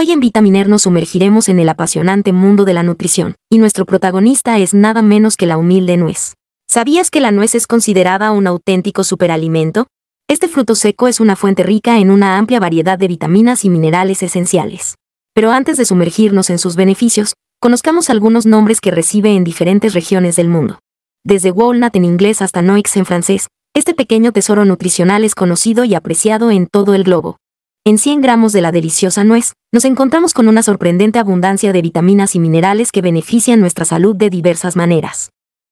Hoy en Vitaminer nos sumergiremos en el apasionante mundo de la nutrición, y nuestro protagonista es nada menos que la humilde nuez. ¿Sabías que la nuez es considerada un auténtico superalimento? Este fruto seco es una fuente rica en una amplia variedad de vitaminas y minerales esenciales. Pero antes de sumergirnos en sus beneficios, conozcamos algunos nombres que recibe en diferentes regiones del mundo. Desde walnut en inglés hasta noix en francés, este pequeño tesoro nutricional es conocido y apreciado en todo el globo. En 100 gramos de la deliciosa nuez, nos encontramos con una sorprendente abundancia de vitaminas y minerales que benefician nuestra salud de diversas maneras.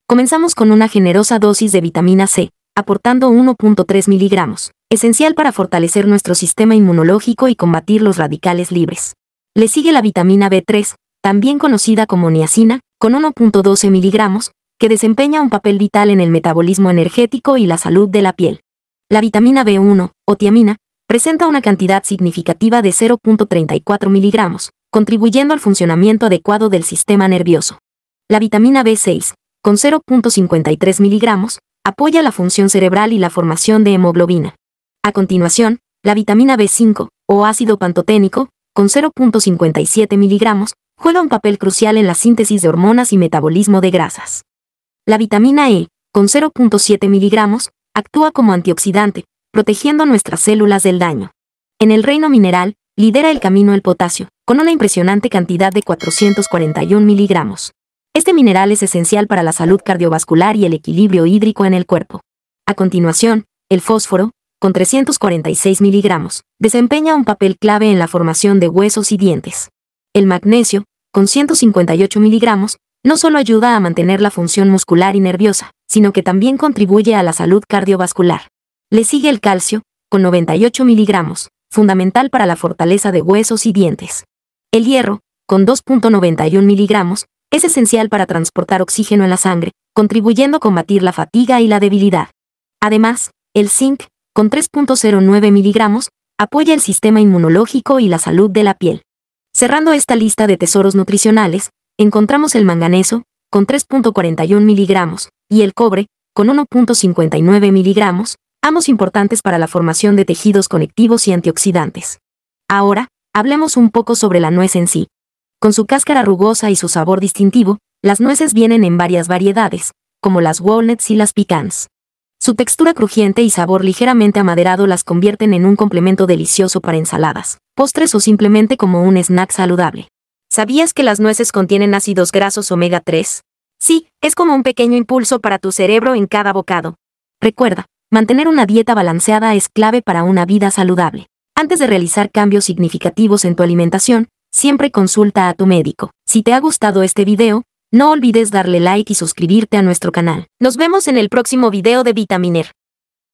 Comenzamos con una generosa dosis de vitamina C, aportando 1.3 miligramos, esencial para fortalecer nuestro sistema inmunológico y combatir los radicales libres. Le sigue la vitamina B3, también conocida como niacina, con 1.12 miligramos, que desempeña un papel vital en el metabolismo energético y la salud de la piel. La vitamina B1, o tiamina, presenta una cantidad significativa de 0.34 miligramos, contribuyendo al funcionamiento adecuado del sistema nervioso. La vitamina B6, con 0.53 miligramos, apoya la función cerebral y la formación de hemoglobina. A continuación, la vitamina B5, o ácido pantoténico, con 0.57 miligramos, juega un papel crucial en la síntesis de hormonas y metabolismo de grasas. La vitamina E, con 0.7 miligramos, actúa como antioxidante, protegiendo nuestras células del daño. En el reino mineral, lidera el camino el potasio, con una impresionante cantidad de 441 miligramos. Este mineral es esencial para la salud cardiovascular y el equilibrio hídrico en el cuerpo. A continuación, el fósforo, con 346 miligramos, desempeña un papel clave en la formación de huesos y dientes. El magnesio, con 158 miligramos, no solo ayuda a mantener la función muscular y nerviosa, sino que también contribuye a la salud cardiovascular. Le sigue el calcio, con 98 miligramos, fundamental para la fortaleza de huesos y dientes. El hierro, con 2.91 miligramos, es esencial para transportar oxígeno en la sangre, contribuyendo a combatir la fatiga y la debilidad. Además, el zinc, con 3.09 miligramos, apoya el sistema inmunológico y la salud de la piel. Cerrando esta lista de tesoros nutricionales, encontramos el manganeso, con 3.41 miligramos, y el cobre, con 1.59 miligramos, importantes para la formación de tejidos conectivos y antioxidantes. Ahora, hablemos un poco sobre la nuez en sí. Con su cáscara rugosa y su sabor distintivo, las nueces vienen en varias variedades, como las walnuts y las pecans. Su textura crujiente y sabor ligeramente amaderado las convierten en un complemento delicioso para ensaladas, postres o simplemente como un snack saludable. ¿Sabías que las nueces contienen ácidos grasos omega 3? Sí, es como un pequeño impulso para tu cerebro en cada bocado. Recuerda, Mantener una dieta balanceada es clave para una vida saludable. Antes de realizar cambios significativos en tu alimentación, siempre consulta a tu médico. Si te ha gustado este video, no olvides darle like y suscribirte a nuestro canal. Nos vemos en el próximo video de Vitaminer.